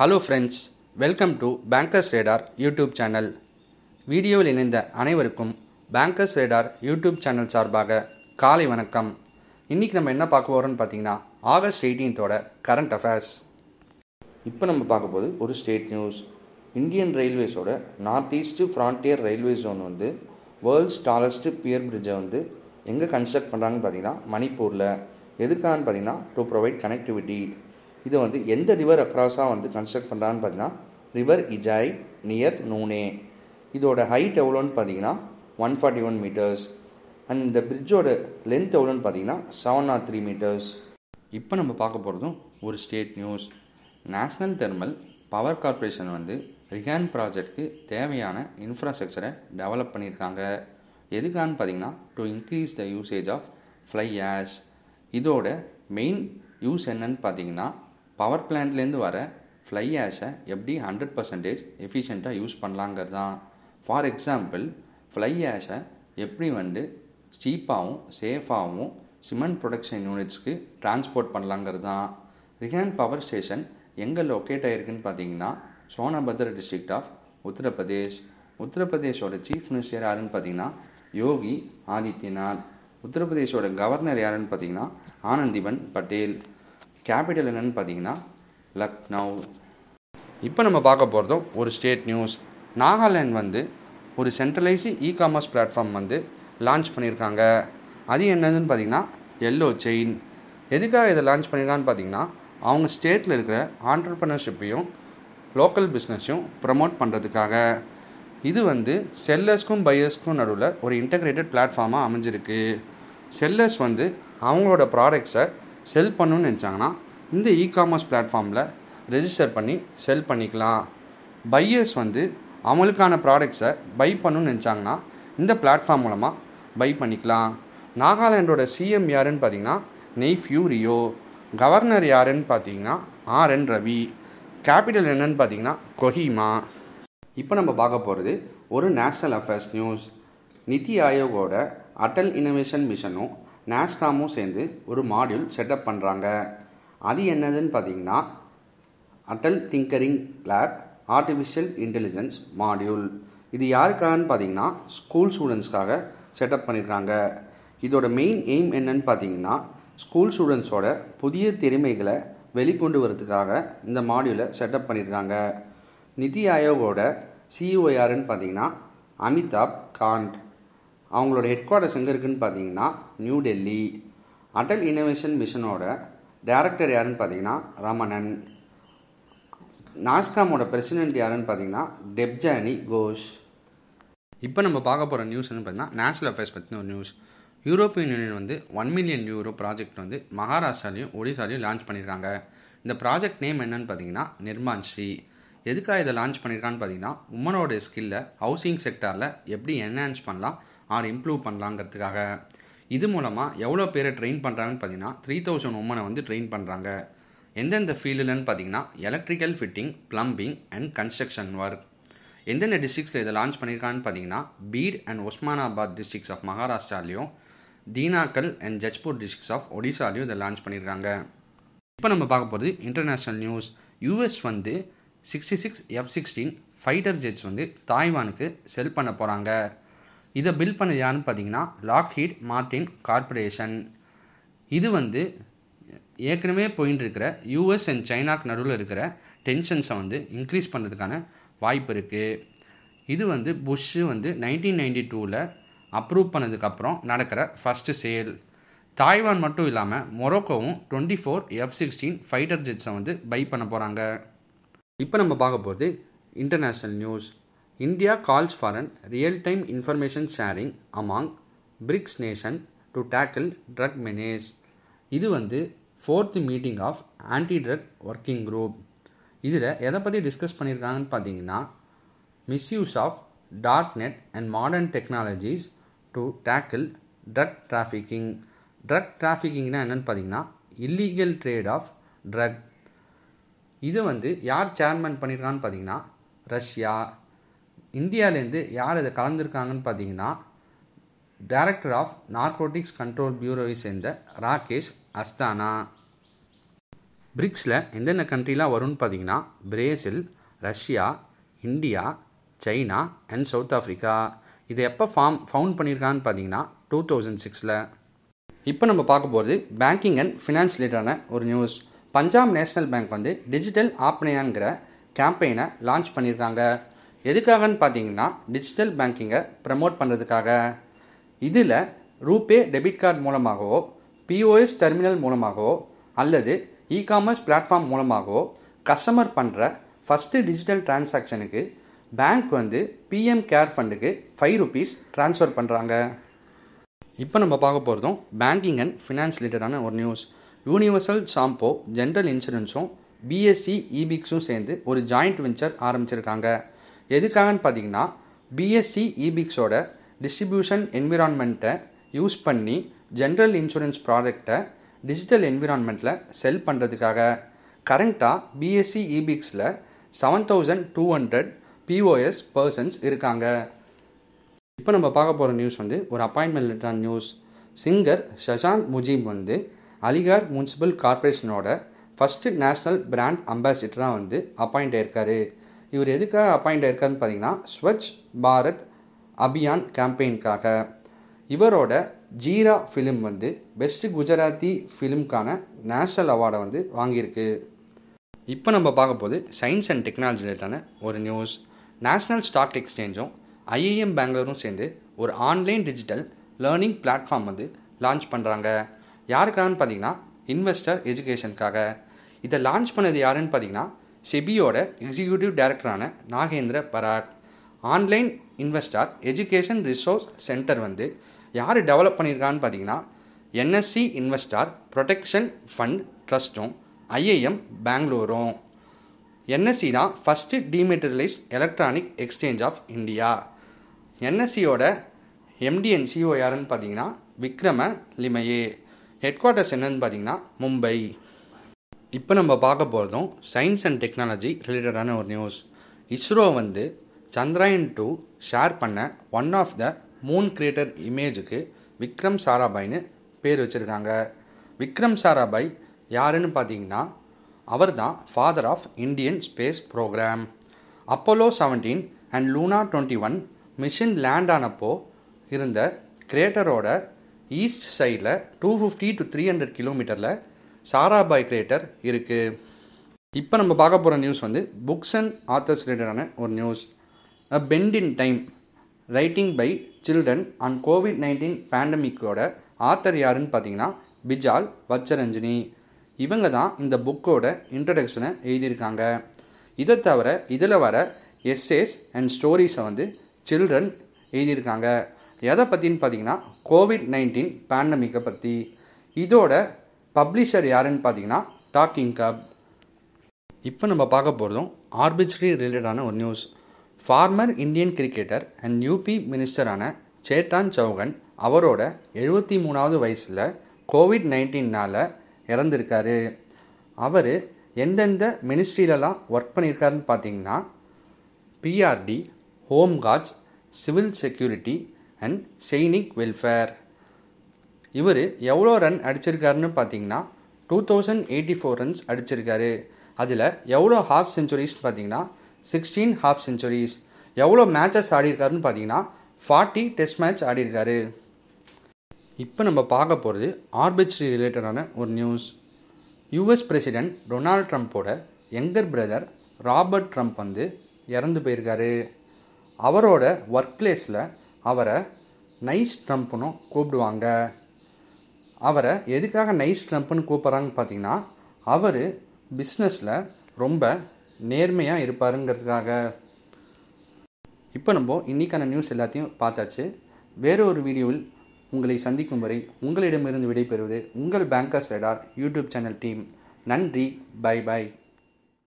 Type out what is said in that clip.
Hello friends welcome to Bankers Radar YouTube channel வீடியோவில் இணைந்த அனைவருக்கும் பேங்கர்ஸ் ரேடார் யூடியூப் சேனல் சார்பாக காலை வணக்கம் இன்றைக்கி நம்ம என்ன பார்க்க போகிறோம்னு பார்த்தீங்கன்னா ஆகஸ்ட் எயிட்டீன்த்தோட கரண்ட் அஃபேர்ஸ் இப்போ நம்ம பார்க்க போது ஒரு ஸ்டேட் நியூஸ் இந்தியன் ரயில்வேஸோட North East Frontier Railway zone வந்து வேர்ல்ட்ஸ் டாலஸ்ட்டு பியர் பிரிட்ஜை வந்து எங்கே கன்ஸ்ட்ரக்ட் பண்ணுறாங்கன்னு பார்த்தீங்கன்னா மணிப்பூரில் எதுக்கான்னு பார்த்தீங்கன்னா டு ப்ரொவைட் கனெக்டிவிட்டி இது வந்து எந்த ரிவர் அக்ராஸாக வந்து கன்ஸ்ட்ரக்ட் பண்ணுறான்னு பார்த்தீங்கன்னா ரிவர் இஜாய் நியர் நூனே இதோட ஹைட் எவ்வளோன்னு பார்த்தீங்கன்னா one forty one meters and இந்த பிரிட்ஜோட லென்த் எவ்வளோன்னு பார்த்தீங்கன்னா seven naught oh three meters இப்போ நம்ம பார்க்க போகிறதும் ஒரு state news national thermal power corporation வந்து ரிஹான் ப்ராஜெக்ட்க்கு தேவையான இன்ஃப்ராஸ்ட்ரக்சரை டெவலப் பண்ணியிருக்காங்க எதுக்கான்னு பார்த்தீங்கன்னா to increase the usage of fly ash இதோட மெயின் யூஸ் என்னன்னு பார்த்தீங்கன்னா பவர் பிளான்ட்லேருந்து வர ஃப்ளை ஆஷை எப்படி ஹண்ட்ரட் பர்சன்டேஜ் எஃபிஷியண்ட்டாக யூஸ் பண்ணலாங்கிறது தான் ஃபார் எக்ஸாம்பிள் ஃப்ளை ஆஷை எப்படி வந்து ஸ்டீப்பாகவும் சேஃபாகவும் சிமெண்ட் ப்ரொடக்ஷன் யூனிட்ஸ்க்கு டிரான்ஸ்போர்ட் பண்ணலாங்கிறது தான் ரிஹான் பவர் ஸ்டேஷன் எங்கே லொக்கேட் ஆகிருக்குன்னு பார்த்தீங்கன்னா சோனபத்ர டிஸ்ட்ரிக்ட் ஆஃப் உத்தரப்பிரதேஷ் உத்தரப்பிரதேஷோட சீஃப் மினிஸ்டர் யாருன்னு பார்த்தீங்கன்னா யோகி ஆதித்யநாத் உத்தரப்பிரதேஷோட கவர்னர் யாருன்னு பார்த்தீங்கன்னா ஆனந்திபன் பட்டேல் கேபிட்டல் என்னென்னு பார்த்தீங்கன்னா லக்னவ் இப்போ நம்ம பார்க்க போகிறதும் ஒரு ஸ்டேட் நியூஸ் நாகாலாந்து வந்து ஒரு சென்ட்ரலைஸு இ காமர்ஸ் பிளாட்ஃபார்ம் வந்து லான்ச் பண்ணியிருக்காங்க அது என்னதுன்னு பார்த்தீங்கன்னா எல்லோ செயின் எதுக்காக இதை லான்ச் பண்ணியிருக்கான்னு பார்த்தீங்கன்னா அவங்க ஸ்டேட்டில் இருக்கிற ஆண்டர்ப்ரனர்ஷிப்பையும் லோக்கல் பிஸ்னஸையும் ப்ரமோட் பண்ணுறதுக்காக இது வந்து செல்லர்ஸ்க்கும் பையர்ஸ்க்கும் நடுவில் ஒரு இன்டகிரேட்டட் பிளாட்ஃபார்மாக அமைஞ்சிருக்கு செல்லர்ஸ் வந்து அவங்களோட ப்ராடக்ட்ஸை செல் பண்ணணும்னு நினச்சாங்கன்னா இந்த இ காமர்ஸ் பிளாட்ஃபார்மில் ரெஜிஸ்டர் பண்ணி செல் பண்ணிக்கலாம் பையர்ஸ் வந்து அவங்களுக்கான ப்ராடக்ட்ஸை பை பண்ணணும்னு நினச்சாங்கன்னா இந்த பிளாட்ஃபார்ம் மூலமாக பை பண்ணிக்கலாம் நாகாலாண்டோட சிஎம் யாருன்னு பார்த்தீங்கன்னா நெய் ஃபியூரியோ கவர்னர் யாருன்னு பார்த்தீங்கன்னா ஆர் என் ரவி கேபிட்டல் என்னன்னு பார்த்தீங்கன்னா கொஹிமா இப்போ நம்ம பார்க்க போகிறது ஒரு நேஷ்னல் அஃபேர்ஸ் நியூஸ் நிதி ஆயோகோட அட்டல் இனோவேஷன் மிஷனும் நேஸ்காமும் சேர்ந்து ஒரு மாடியூல் செட்டப் பண்ணுறாங்க அது என்னதுன்னு பார்த்தீங்கன்னா Atal tinkering lab artificial intelligence module இது யாருக்காகன்னு பார்த்தீங்கன்னா ஸ்கூல் ஸ்டூடெண்ட்ஸ்க்காக செட்டப் பண்ணியிருக்காங்க இதோட மெயின் எய்ம் என்னன்னு பார்த்தீங்கன்னா ஸ்கூல் ஸ்டூடெண்ட்ஸோட புதிய திறமைகளை வெளிக்கொண்டு வரதுக்காக இந்த மாடியூலை செட்டப் பண்ணியிருக்காங்க நிதி ஆயோகோட யாருன்னு பார்த்தீங்கன்னா அமிதாப் காண்ட் அவங்களோட ஹெட் குவார்ட்டர்ஸ் எங்கே இருக்குதுன்னு பார்த்தீங்கன்னா நியூ டெல்லி அடல் இனோவேஷன் மிஷனோட டைரக்டர் யாருன்னு பார்த்தீங்கன்னா ரமணன் நாஸ்காமோட பிரசிடென்ட் யாருன்னு பார்த்தீங்கன்னா டெப்ஜானி கோஷ் இப்போ நம்ம பார்க்க போகிற நியூஸ்னு பார்த்தீங்கன்னா நேஷனல் அஃபேர்ஸ் பற்றின ஒரு நியூஸ் யூரோப்பியன் யூனியன் வந்து ஒன் மில்லியன் யூரோ ப்ராஜெக்ட் வந்து மகாராஷ்டிராலையும் ஒடிசாலையும் லான்ச் பண்ணியிருக்காங்க இந்த ப்ராஜெக்ட் நேம் என்னன்னு பார்த்தீங்கன்னா நிர்மான் ஸ்ரீ எதுக்காக இதை லான்ச் பண்ணியிருக்கான்னு பார்த்தீங்கன்னா உமனோட ஸ்கில்லை ஹவுசிங் செக்டாரில் எப்படி என்ஹான்ஸ் பண்ணலாம் ஆர் இம்ப்ரூவ் பண்ணலாங்கிறதுக்காக இது மூலமாக எவ்வளோ பேரை ட்ரெயின் பண்ணுறாங்கன்னு பார்த்தீங்கன்னா த்ரீ தௌசண்ட் உமனை வந்து ட்ரெயின் பண்ணுறாங்க எந்தெந்த ஃபீல்டுலன்னு பார்த்தீங்கன்னா electrical fitting plumbing and construction work எந்தெந்த டிஸ்ட்ரிக்ஸில் இதை லான்ச் பண்ணியிருக்கான்னு பார்த்தீங்கன்னா Beed and Osmanabad districts of மகாராஷ்டிராலையும் Dhenkanal and Jajpur districts of ஒடிசாலையும் இதை லான்ச் பண்ணியிருக்காங்க இப்போ நம்ம பார்க்க போகிறது இன்டர்நேஷ்னல் நியூஸ் யூஎஸ் வந்து sixty six F sixteen fighter jets வந்து தாய்வானுக்கு செல் பண்ண போகிறாங்க இதை பில் பண்ணது யாருன்னு பார்த்தீங்கன்னா லாக்ஹீட் மார்டின் கார்பரேஷன் இது வந்து ஏற்கனவே போயின்னு இருக்கிற யூஎஸ் அண்ட் சைனாக்கு நடுவில் இருக்கிற டென்ஷன்ஸை வந்து இன்க்ரீஸ் பண்ணுறதுக்கான வாய்ப்பு இருக்குது இது வந்து புஷ்ஷு வந்து நைன்டீன் நைன்டி டூவில் அப்ரூவ் பண்ணதுக்கப்புறம் நடக்கிற ஃபஸ்ட்டு சேல் தாய்வான் மட்டும் இல்லாமல் மொரோக்கோவும் twenty four F sixteen fighter ஜெட்ஸை வந்து பை பண்ண போகிறாங்க இப்போ நம்ம பார்க்க போகிறது international news India calls for an real-time information sharing among BRICS nation to tackle drug menace. இது வந்து fourth meeting of anti drug working group இதில் எதை பற்றி டிஸ்கஸ் பண்ணியிருக்காங்கன்னு பார்த்தீங்கன்னா misuse of dark net and modern technologies to tackle drug trafficking drug டிராஃபிக்கிங்னா என்னென்னு பார்த்தீங்கன்னா இல்லீகல் ட்ரேட் ஆஃப் ட்ரக் இது வந்து யார் சேர்மேன் பண்ணியிருக்கான்னு பார்த்தீங்கன்னா ரஷ்யா இந்தியாவிலேருந்து யார் இதை கலந்துருக்காங்கன்னு பார்த்தீங்கன்னா டைரக்டர் ஆஃப் நார்கோட்டிக்ஸ் கண்ட்ரோல் பியூரோவை சேர்ந்த ராகேஷ் அஸ்தானா பிரிக்ஸில் எந்தெந்த கண்ட்ரிலாம் வரும்னு பார்த்தீங்கன்னா Brazil Russia India China and South Africa இதை எப்போ ஃபார்ம் ஃபவுண்ட் பண்ணியிருக்கான்னு பார்த்தீங்கன்னா டூ தௌசண்ட் சிக்ஸில் இப்போ நம்ம பார்க்க போகிறது பேங்கிங் அண்ட் ஃபினான்ஸ் ரிலேட்டடான ஒரு நியூஸ் பஞ்சாப் நேஷ்னல் பேங்க் வந்து டிஜிட்டல் ஆப்னையாங்கிற கேம்பெயினை லான்ச் பண்ணியிருக்காங்க எதுக்காகன்னு பார்த்தீங்கன்னா டிஜிட்டல் பேங்கிங்கை ப்ரமோட் பண்ணுறதுக்காக இதில் ரூபே டெபிட் கார்டு மூலமாகவோ பிஓஎஸ் டெர்மினல் மூலமாகவோ அல்லது இ காமர்ஸ் பிளாட்ஃபார்ம் மூலமாகவோ கஸ்டமர் பண்ணுற ஃபஸ்ட்டு டிஜிட்டல் டிரான்சாக்ஷனுக்கு பேங்க் வந்து பிஎம் கேர் ஃபண்டுக்கு ஃபைவ் ருபீஸ் ட்ரான்ஸ்ஃபர் பண்ணுறாங்க இப்போ நம்ம பார்க்க போகிறதும் பேங்கிங் அண்ட் ஃபினான்ஸ் ரிலேட்டடான ஒரு நியூஸ் யூனிவர்சல் ஷாம்போ ஜென்ரல் இன்சூரன்ஸும் பிஎஸ்சி இபிக்ஸும் சேர்ந்து ஒரு ஜாயிண்ட் வெஞ்சர் ஆரம்பிச்சிருக்காங்க எதுக்காகன்னு பார்த்தீங்கன்னா பிஎஸ்சி இபிக்ஸோட டிஸ்ட்ரிபியூஷன் என்விரான்மெண்ட்டை யூஸ் பண்ணி ஜென்ரல் இன்சூரன்ஸ் ப்ராடக்டை டிஜிட்டல் என்விரான்மெண்ட்டில் செல் பண்ணுறதுக்காக கரண்ட்டாக பிஎஸ்சி இபிக்ஸில் seven thousand two hundred POS persons இருக்காங்க இப்போ நம்ம பார்க்க போகிற நியூஸ் வந்து ஒரு appointment letter news singer Shashank Mujeem வந்து அலிகார் முன்சிபல் கார்பரேஷனோட ஃபஸ்ட்டு நேஷ்னல் பிராண்ட் அம்பாசிடராக வந்து அப்பாயிண்ட் ஆயிருக்காரு இவர் எதுக்காக அப்பாயிண்ட் ஆயிருக்காருன்னு பார்த்தீங்கன்னா ஸ்வச் பாரத் அபியான் கேம்பெயின்காக இவரோட ஜீரா ஃபிலிம் வந்து பெஸ்ட்டு குஜராத்தி ஃபிலிம்கான நேஷனல் அவார்டை வந்து வாங்கியிருக்கு இப்போ நம்ம பார்க்க போது சயின்ஸ் அண்ட் டெக்னாலஜி ரிலேட்டான ஒரு நியூஸ் நேஷ்னல் ஸ்டாக் எக்ஸ்சேஞ்சும் ஐஐஎம் பெங்களூரும் சேர்ந்து ஒரு ஆன்லைன் டிஜிட்டல் லேர்னிங் பிளாட்ஃபார்ம் வந்து லான்ச் பண்ணுறாங்க யாருக்காகன்னு பார்த்தீங்கன்னா இன்வெஸ்டர் எஜுகேஷனுக்காக இதை லான்ச் பண்ணது யாருன்னு பார்த்தீங்கன்னா செபியோட எக்ஸிக்யூட்டிவ் டைரக்டரான Nagendra Parakh online investor education resource centre வந்து யார் டெவலப் பண்ணியிருக்கான்னு பார்த்தீங்கன்னா என்எஸ்சி இன்வெஸ்டார் ப்ரொடெக்ஷன் ஃபண்ட் ட்ரஸ்ட்டும் ஐஐஎம் பெங்களூரும் என்எஸ்சி தான் first dematerialise electronic exchange of India என்எஸ்சியோட எம்டிஎன் சிஓ யாருன்னு பார்த்தீங்கன்னா விக்ரம லிமையே ஹெட் குவார்ட்டர்ஸ் என்னன்னு பார்த்தீங்கன்னா மும்பை இப்போ நம்ம பார்க்க போகிறதும் சயின்ஸ் அண்ட் டெக்னாலஜி ரிலேட்டடான ஒரு நியூஸ் இஸ்ரோ வந்து சந்திராயன் டூ ஷேர் பண்ண one of the moon crater இமேஜுக்கு விக்ரம் சாராபாய்னு பேர் வச்சுருக்காங்க விக்ரம் சாராபாய் யாருன்னு பார்த்தீங்கன்னா அவர் தான் father of Indian space programme Apollo seventeen and Luna twenty one mission land ஆனப்போ இருந்த கிரேட்டரோட ஈஸ்ட் சைடில் two fifty to three hundred கிலோமீட்டரில் சாராபாய் கிரியேட்டர் இருக்குது இப்போ நம்ம பார்க்க போகிற நியூஸ் வந்து புக்ஸ் அண்ட் ஆத்தர்ஸ் ரிலேட்டடான ஒரு news a bend in time writing by children and Covid nineteen பேண்டமிக்கோட ஆத்தர் யாருன்னு பார்த்தீங்கன்னா பிஜால் வச்சரஞ்சினி இவங்க தான் இந்த புக்கோட இன்ட்ரடக்ஷனை எழுதியிருக்காங்க இதை தவிர இதில் வர எஸ்ஏஸ் அண்ட் ஸ்டோரிஸை வந்து சில்ட்ரன் எழுதியிருக்காங்க எதை பற்றின்னு பார்த்தீங்கன்னா கோவிட் நைன்டீன் பேண்டமிக்கை பற்றி இதோட பப்ளிஷர் யாருன்னு பார்த்தீங்கன்னா டாக்கிங் கப் இப்போ நம்ம பார்க்க போகிறதும் ஆர்பிட்ரி ரிலேட்டடான ஒரு news former Indian cricketer and UP மினிஸ்டரான சேட்டான் சௌகன் அவரோட எழுபத்தி மூணாவது வயசில் கோவிட் நைன்டீனால் இறந்துருக்காரு அவர் எந்தெந்த மினிஸ்ட்ரியிலலாம் ஒர்க் பண்ணியிருக்காருன்னு பார்த்தீங்கன்னா PRD home guards civil security and Sainik welfare இவர் எவ்வளோ ரன் அடிச்சிருக்காருன்னு பார்த்தீங்கன்னா two thousand eighty four runs அடிச்சிருக்காரு அதில் எவ்வளோ ஹாஃப் செஞ்சுரிஸ்னு பார்த்தீங்கன்னா சிக்ஸ்டீன் ஹாஃப் செஞ்சுரிஸ் எவ்வளோ மேட்சஸ் ஆடியிருக்காருன்னு பார்த்தீங்கன்னா ஃபார்ட்டி டெஸ்ட் மேட்ச் ஆடியிருக்காரு இப்போ நம்ம பார்க்க போகிறது ஆர்பிச்சரி ரிலேட்டடான ஒரு நியூஸ் யூஎஸ் பிரசிடென்ட் டொனால்ட் ட்ரம்ப்போட யங்கர் பிரதர் ராபர்ட் ட்ரம்ப் வந்து இறந்து போயிருக்காரு அவரோட ஒர்க் பிளேஸில் அவரை நைஸ் ட்ரம்ப்னும் கூப்பிடுவாங்க அவரை எதுக்காக நைஸ் ட்ரம்ப்னு கூப்பிட்றாங்கன்னு பார்த்தீங்கன்னா அவர் பிஸ்னஸில் ரொம்ப நேர்மையாக இருப்பாருங்கிறதுக்காக இப்போ நம்ம இன்றைக்கான நியூஸ் எல்லாத்தையும் பார்த்தாச்சு வேறு ஒரு வீடியோவில் உங்களை சந்திக்கும் வரை உங்களிடமிருந்து விடைபெறுவது உங்கள் Bankers Radar YouTube channel team நன்றி பை பை